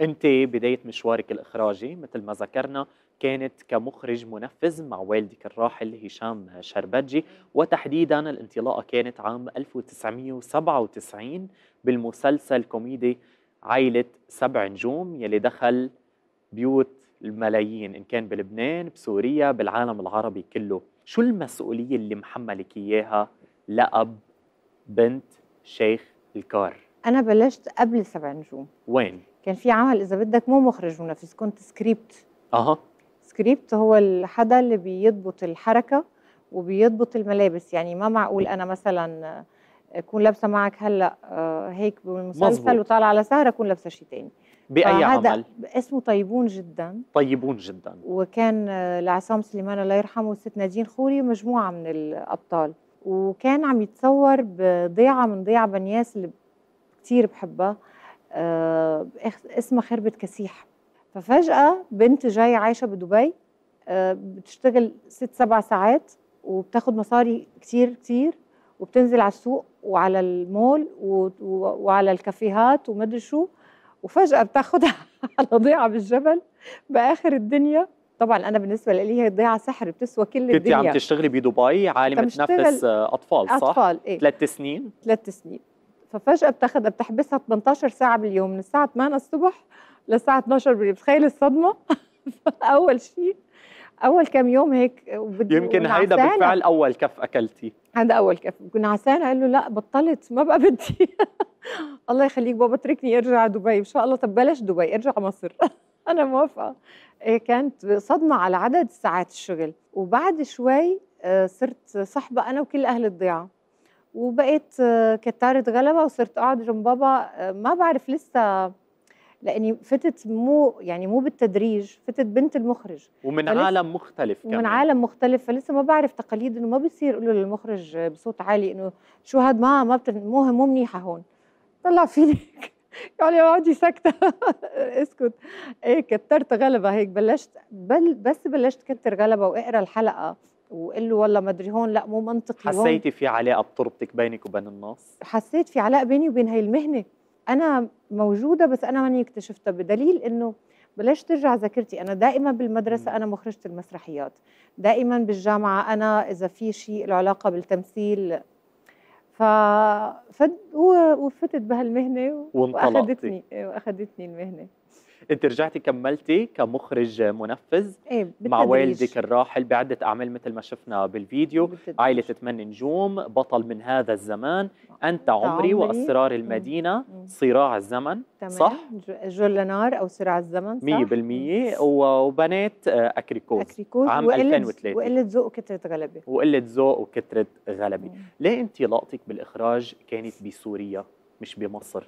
انت بدايه مشوارك الاخراجي مثل ما ذكرنا كانت كمخرج منفذ مع والدك الراحل هشام شربجي وتحديدا الانطلاقه كانت عام 1997 بالمسلسل كوميدي عائله سبع نجوم يلي دخل بيوت الملايين ان كان بلبنان بسوريا بالعالم العربي كله شو المسؤوليه اللي محملك اياها لاب بنت شيخ الكار انا بلشت قبل سبع نجوم وين كان في عمل اذا بدك مو مخرج منافس كنت سكريبت اها سكريبت هو الحدا اللي بيضبط الحركه وبيضبط الملابس يعني ما معقول انا مثلا اكون لابسه معك هلا آه، هيك بالمسلسل وطالعه على سهره اكون لابسه شيء ثاني باي عمل؟ اسمه طيبون جدا طيبون جدا وكان آه، لعصام سليمان الله يرحمه والست نادين خوري مجموعه من الابطال وكان عم يتصور بضيعه من ضيع بنياس اللي كثير بحبها آه، اسمها خربت كسيح ففجأة بنت جاية عايشة بدبي آه، بتشتغل ست سبع ساعات وبتاخد مصاري كتير كتير وبتنزل على السوق وعلى المول وعلى الكافيهات ومدري شو وفجأة بتاخدها على ضيعة بالجبل بآخر الدنيا طبعا انا بالنسبه لي هي ضيعه سحر بتسوى كل الدنيا كنت عم تشتغلي بدبي عالمه نفس آه، اطفال صح؟ اطفال ايه ثلاث سنين ثلاث سنين ففجاه بتاخذ بتحبسها 18 ساعه باليوم من الساعه 8 الصبح للساعه 12 بالليل بتخيل الصدمه اول شيء اول كم يوم هيك يمكن هيدا بالفعل اول كف اكلتي هذا اول كف كنا عسانه اقول له لا بطلت ما بقى بدي الله يخليك بابا اتركني ارجع دبي ان شاء الله طب بلاش دبي ارجع مصر انا موافقه إيه، كانت صدمه على عدد ساعات الشغل وبعد شوي آه، صرت صاحبه انا وكل اهل الضيعه وبقيت كتارة غلبة وصرت أقعد جنب بابا آه، ما بعرف لسه لاني فتت مو يعني مو بالتدريج فتت بنت المخرج ومن عالم مختلف كمان. ومن عالم مختلف فلسه ما بعرف تقاليد انه ما بيصير اقول له للمخرج آه، بصوت عالي انه شو هاد ما ما مو مو منيحه هون طلع فيني قال يا اقعدي ساكته اسكت ايه كترت غلبه هيك بلشت بل بس بلشت كتر غلبه واقرا الحلقه وقال له والله ما ادري هون لا مو منطقي حسيتي في علاقه بتربطك بينك وبين النص حسيت في علاقه بيني وبين هاي المهنه انا موجوده بس انا ماني اكتشفتها بدليل انه بلاش ترجع ذاكرتي انا دائما بالمدرسه انا مخرجه المسرحيات دائما بالجامعه انا اذا في شيء له علاقه بالتمثيل ف وفتت بهالمهنه واخذتني إيه، واخذتني المهنه انت رجعتي كملتي كمخرج منفذ ايه مع والدك الراحل بعده اعمال مثل ما شفنا بالفيديو عائله ثمان نجوم بطل من هذا الزمان آه، انت عمري, عمري. واسرار المدينه مم. صراع الزمن تمام. صح جل نار او صراع الزمن صح 100% وبنات آه، اكريكوز اكريكوز عام وقلت 2003 وقله ذوق وكثره غلبه وقله ذوق وكثره غلبه ليه انت لقطك بالاخراج كانت بسوريا مش بمصر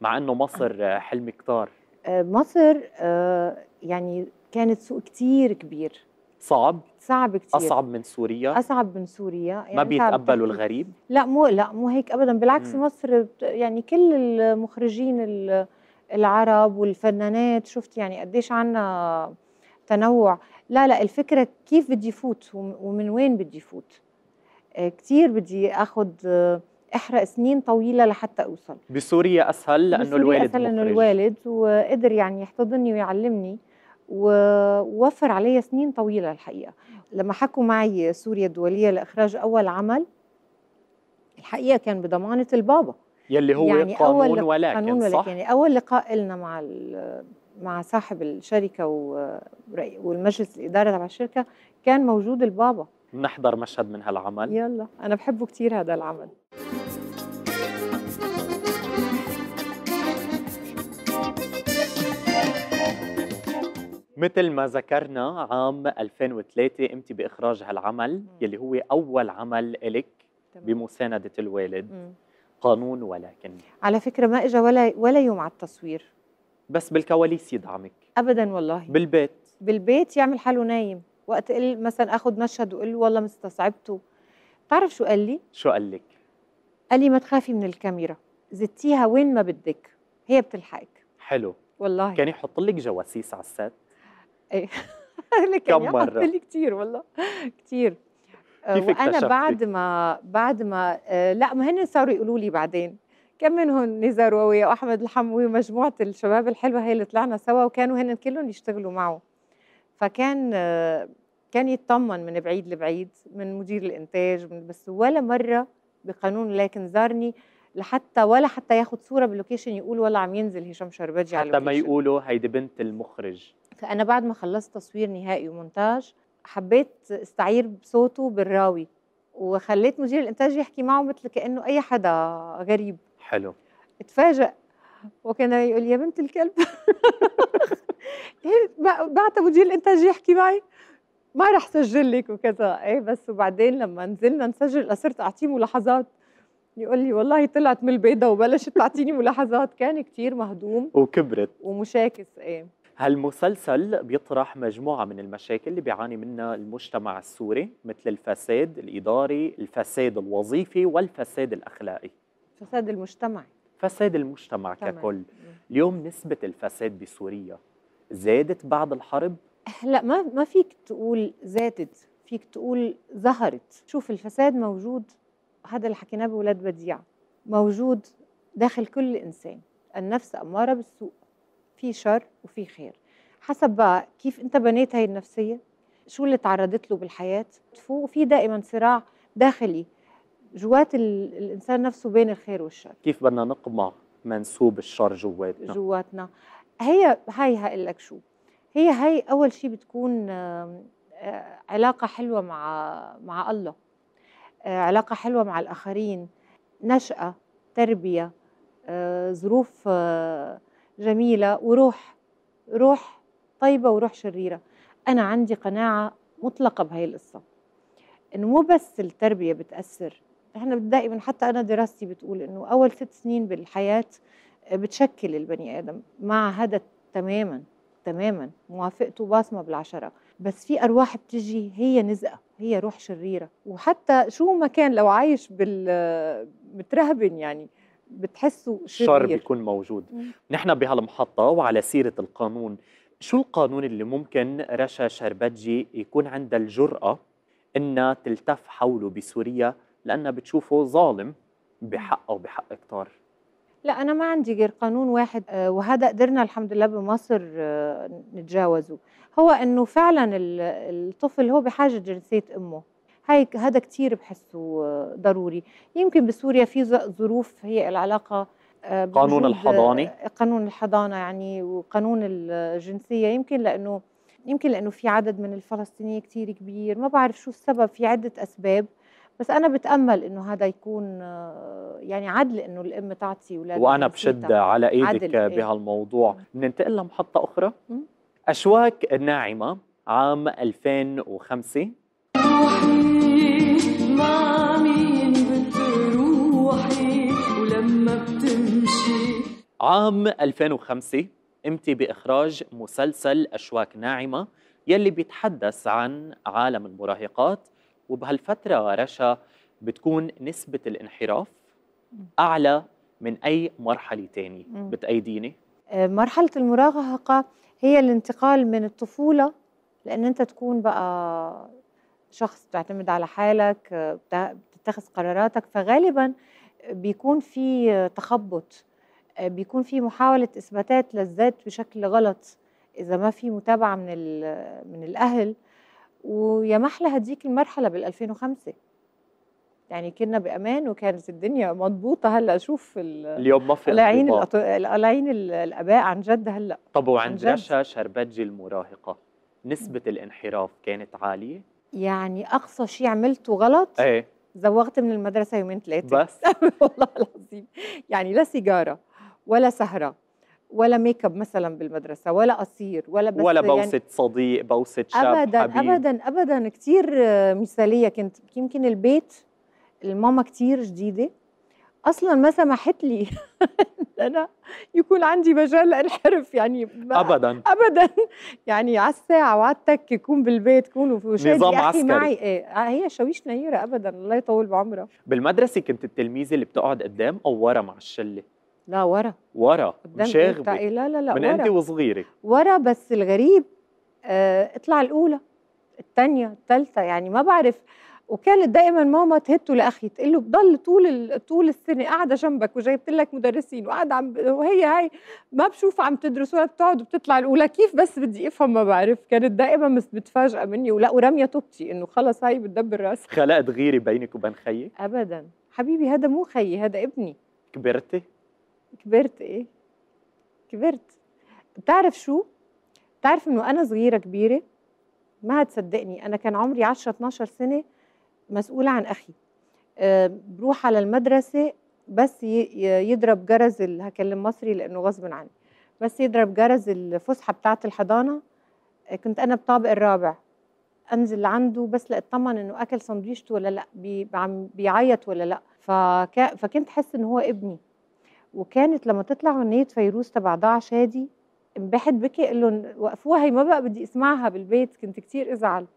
مع انه مصر آه، حلم كتار آه، مصر آه، يعني كانت سوق كتير كبير صعب صعب كتير أصعب من سوريا أصعب من سوريا يعني ما بيتقبلوا الغريب لا مو لا مو هيك أبدا بالعكس م. مصر يعني كل المخرجين العرب والفنانات شفت يعني قديش عنا تنوع لا لا الفكرة كيف بدي فوت ومن وين بدي فوت آه، كتير بدي أخذ احرق سنين طويله لحتى اوصل بسوريا اسهل لانه بسوريا الوالد اسهل لانه الوالد وقدر يعني يحتضني ويعلمني ووفر علي سنين طويله الحقيقه لما حكوا معي سوريا الدوليه لاخراج اول عمل الحقيقه كان بضمانه البابا يلي هو يعني قانون أول ولكن قانون ولكن صح؟ يعني اول لقاء لنا مع مع صاحب الشركه والمجلس الاداره تبع الشركه كان موجود البابا نحضر مشهد من هالعمل يلا انا بحبه كثير هذا العمل مثل ما ذكرنا عام 2003 قمتي باخراج هالعمل مم. يلي هو اول عمل الك بمسانده الوالد مم. قانون ولكن على فكره ما اجى ولا ولا يوم على التصوير بس بالكواليس يدعمك ابدا والله بالبيت بالبيت يعمل حاله نايم وقت قل مثلا اخذ مشهد وقل والله مستصعبته تعرف شو قال لي شو قال لك قال لي ما تخافي من الكاميرا زتيها وين ما بدك هي بتلحقك حلو والله كان يحط لك جواسيس على السات ايه كم مرة؟ لي كثير والله كثير آه، وانا بعد ما بعد ما آه، لا ما هن صاروا يقولوا لي بعدين كم منهم نزار ووي واحمد الحموي ومجموعه الشباب الحلوه هي اللي طلعنا سوا وكانوا هن كلهم يشتغلوا معه فكان آه، كان يطمن من بعيد لبعيد من مدير الانتاج من بس ولا مره بقانون لكن زارني لحتى ولا حتى ياخد صوره باللوكيشن يقول والله عم ينزل هشام شربجي على حتى ما يقولوا هيدي بنت المخرج فانا بعد ما خلصت تصوير نهائي ومونتاج حبيت استعير بصوته بالراوي وخليت مدير الانتاج يحكي معه مثل كانه اي حدا غريب حلو اتفاجئ وكان يقول يا بنت الكلب بعت مدير الانتاج يحكي معي ما راح سجل لك وكذا ايه بس وبعدين لما نزلنا نسجل صرت اعطيه ملاحظات يقول لي والله طلعت من البيضه وبلشت تعطيني ملاحظات كان كتير مهضوم وكبرت ومشاكس ايه هالمسلسل بيطرح مجموعة من المشاكل اللي بيعاني منها المجتمع السوري مثل الفساد الإداري الفساد الوظيفي والفساد الأخلاقي فساد المجتمع فساد المجتمع تمام. ككل اليوم نسبة الفساد بسوريا زادت بعد الحرب؟ لا ما ما فيك تقول زادت فيك تقول ظهرت شوف الفساد موجود هذا اللي حكيناه بولاد بديع موجود داخل كل انسان النفس اماره بالسوء في شر وفي خير حسب بقى كيف انت بنيت هاي النفسيه شو اللي تعرضت له بالحياه وفي دائما صراع داخلي جوات الانسان نفسه بين الخير والشر كيف بدنا نقمع منسوب الشر جواتنا جواتنا هي هاي هقول لك شو هي هاي اول شيء بتكون آه، علاقه حلوه مع مع الله آه، علاقه حلوه مع الاخرين نشاه تربيه آه، ظروف آه، جميله وروح روح طيبه وروح شريره انا عندي قناعه مطلقه بهي القصه انه مو بس التربيه بتاثر احنا دائما حتى انا دراستي بتقول انه اول ست سنين بالحياه بتشكل البني ادم مع هذا تماما تماما موافقته بصمه بالعشره بس في ارواح بتجي هي نزقه هي روح شريرة وحتى شو ما كان لو عايش بال مترهبن يعني بتحسه شرير الشر بيكون موجود مم. نحن بهالمحطة وعلى سيرة القانون شو القانون اللي ممكن رشا شربتجي يكون عندها الجرأة انها تلتف حوله بسوريا لانها بتشوفه ظالم بحقه وبحق كتار لا أنا ما عندي غير قانون واحد آه، وهذا قدرنا الحمد لله بمصر آه، نتجاوزه هو إنه فعلا الطفل هو بحاجة جنسية أمه هاي هذا كثير بحسه آه، ضروري يمكن بسوريا في ظروف هي العلاقة قانون الحضانة قانون الحضانة يعني وقانون الجنسية يمكن لأنه يمكن لأنه في عدد من الفلسطينية كثير كبير ما بعرف شو السبب في عدة أسباب بس انا بتامل انه هذا يكون يعني عدل انه الام تعطي اولادها وانا بشد على ايدك إيه. بهالموضوع بننتقل لمحطه اخرى اشواك ناعمه عام 2005 مع مين بتروحي ولما بتمشي عام 2005 قمتي باخراج مسلسل اشواك ناعمه يلي بيتحدث عن عالم المراهقات وبهالفترة رشا بتكون نسبة الانحراف أعلى من أي مرحلة تانية بتأيديني؟ آه، مرحلة المراهقة هي الانتقال من الطفولة لأن أنت تكون بقى شخص بتعتمد على حالك آه، بتتخذ قراراتك فغالبا بيكون في تخبط آه، بيكون في محاولة إثباتات للذات بشكل غلط إذا ما في متابعة من من الأهل ويا محلى هديك المرحله بال 2005 يعني كنا بامان وكانت الدنيا مضبوطه هلا شوف اليوم ما في العين العين الاباء عن جد هلا طب وعند رشا شربتجي المراهقه نسبه الانحراف كانت عاليه يعني اقصى شيء عملته غلط ايه زوغت من المدرسه يومين ثلاثه بس والله العظيم يعني لا سيجاره ولا سهره ولا ميك اب مثلا بالمدرسه ولا قصير ولا بس ولا يعني بوسه يعني صديق بوسه شاب ابدا حبيب. ابدا ابدا كثير مثاليه كنت يمكن البيت الماما كثير جديده اصلا ما سمحت لي انا يكون عندي مجال انحرف يعني ابدا ابدا يعني على الساعه وعلى التك كون بالبيت كونوا في وشادي نظام عسكري معي إيه. آه، هي شاويش نيره ابدا الله يطول بعمرها بالمدرسه كنت التلميذه اللي بتقعد قدام او ورا مع الشله لا ورا ورا مش إيه؟ إيه؟ لا لا لا من انت وصغيره ورا بس الغريب آه اطلع الاولى الثانيه الثالثه يعني ما بعرف وكانت دائما ماما تهته لاخي تقول له بضل طول طول السنه قاعده جنبك وجايبت لك مدرسين وقاعده عم وهي هاي ما بشوف عم تدرس ولا بتقعد وبتطلع الاولى كيف بس بدي افهم ما بعرف كانت دائما متفاجئه مني ولا ورميه تبتي انه خلص هاي بتدبر راسي خلقت غيره بينك وبين خيي ابدا حبيبي هذا مو خيي هذا ابني كبرتي كبرت ايه كبرت بتعرف شو بتعرف انه انا صغيره كبيره ما هتصدقني انا كان عمري 10 12 سنه مسؤوله عن اخي آه، بروح على المدرسه بس يضرب جرز هكلم مصري لانه غصب عني بس يضرب جرز الفسحه بتاعه الحضانه آه، كنت انا بطابق الرابع انزل لعنده بس لاطمن انه اكل سندويشته ولا لا بيعيط ولا لا فكنت حس انه هو ابني وكانت لما تطلع اغنيه فيروز تبع ضاع شادي امبحت بكي قال لهم وقفوها ما بقى بدي اسمعها بالبيت كنت كتير ازعل